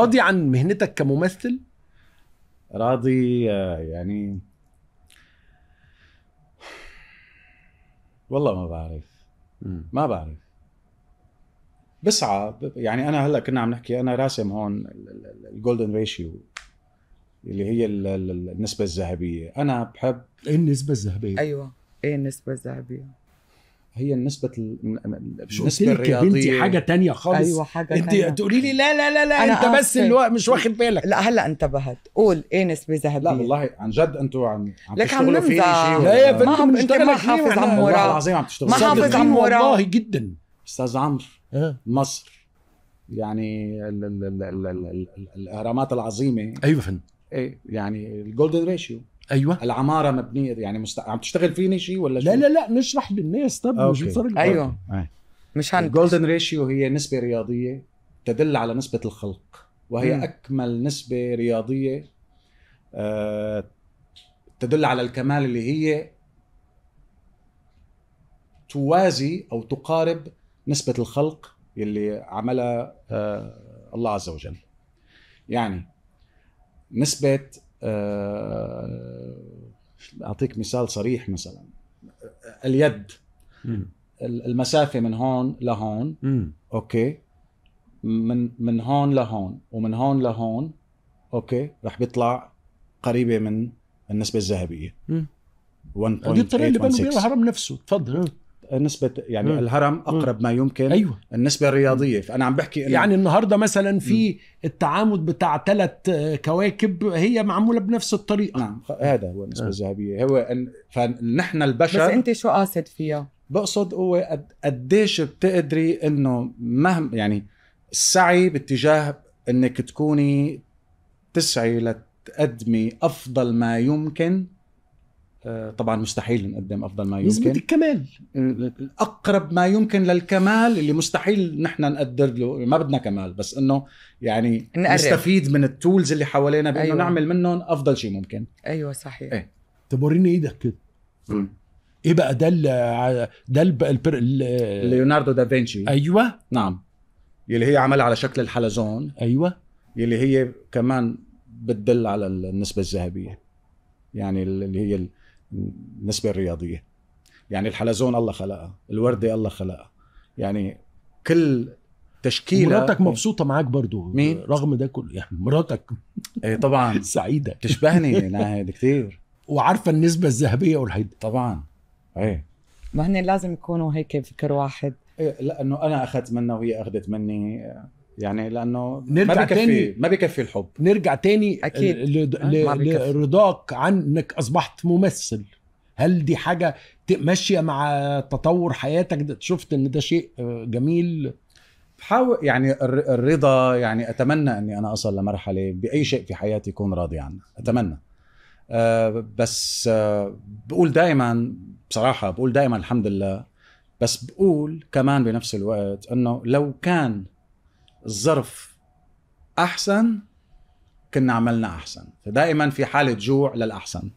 راضي عن مهنتك كممثل؟ راضي آه، يعني والله ما بعرف ما بعرف بسعى يعني انا هلا كنا عم نحكي انا راسم هون الجولدن ريشيو اللي هي النسبة الذهبية، أنا بحب إيه النسبة الذهبية؟ أيوه، إيه النسبة الذهبية؟ هي النسبة بالنسبة لك يا بنتي حاجة تانية خالص ايوه حاجة انت تانية. تقولي لي لا لا لا لا انت بس اللي مش واخد بالك لا هلا انتبهت قول ايه نسبة ذهبية لا والله عن جد انتوا عم عم لك عم شيء لا يا بنتي ما عم انت ما حافظ عم والله العظيم عم تشتغل ما حافظ عم عمورة والله جدا استاذ عمرو أه. مصر يعني الاهرامات العظيمة ايوه ايه يعني الجولدن ريشيو ايوه العماره مبنيه يعني مست... عم تشتغل فيني شيء ولا شو؟ لا لا لا نشرح للناس طب مش بفرق ايوه آه. آه. مش هن الجولدن ريشيو هي نسبه رياضيه تدل على نسبه الخلق وهي م. اكمل نسبه رياضيه آه تدل على الكمال اللي هي توازي او تقارب نسبه الخلق اللي عملها آه الله عز وجل يعني نسبه آه، اعطيك مثال صريح مثلا اليد مم. المسافه من هون لهون مم. اوكي من من هون لهون ومن هون لهون اوكي رح بيطلع قريبه من النسبه الذهبيه 1.8 دي الطريقه اللي بنوا بيها الهرم نفسه تفضل نسبه يعني م. الهرم اقرب م. ما يمكن أيوة. النسبه الرياضيه فانا عم بحكي إنه يعني النهارده مثلا في م. التعامد بتاع ثلاث آه، كواكب هي معموله بنفس الطريقه نعم هذا هو النسبه آه. الذهبيه هو أن فنحن البشر بس انت شو قاصد فيها بقصد هو قديش بتقدري انه مهم يعني السعي باتجاه انك تكوني تسعي لتقدمي افضل ما يمكن طبعا مستحيل نقدم افضل ما يمكن نسبه الكمال اقرب ما يمكن للكمال اللي مستحيل نحن نقدر له ما بدنا كمال بس انه يعني نقرب. نستفيد من التولز اللي حوالينا بانه أيوة. نعمل منهم افضل شيء ممكن ايوه صحيح ايه طب وريني ايدك كده ايه بقى ده ال ده البر... ليوناردو دافنشي ايوه نعم يلي هي عملها على شكل الحلزون ايوه يلي هي كمان بتدل على النسبه الذهبيه يعني اللي هي النسبه الرياضيه يعني الحلزون الله خلقها الورده الله خلقها يعني كل تشكيله مراتك مبسوطه معاك برضو مين؟ رغم ده كله يعني مراتك ايه طبعا سعيده تشبهني ناهد كتير وعارفه النسبه الذهبيه والحيد طبعا ايه ما هن لازم يكونوا هيك فكر واحد إيه لانه انا اخذت منها وهي اخذت مني يعني لانه نرجع ما بيكفي تاني ما بيكفي الحب نرجع تاني اكيد آه، لرضاك عن انك اصبحت ممثل هل دي حاجه ماشيه مع تطور حياتك ده شفت ان ده شيء آه، جميل بحاول يعني الرضا يعني اتمنى اني انا اصل لمرحله باي شيء في حياتي يكون راضي عنه اتمنى أه بس أه بقول دائما بصراحه بقول دائما الحمد لله بس بقول كمان بنفس الوقت انه لو كان الظرف احسن كنا عملنا احسن فدائما في حاله جوع للاحسن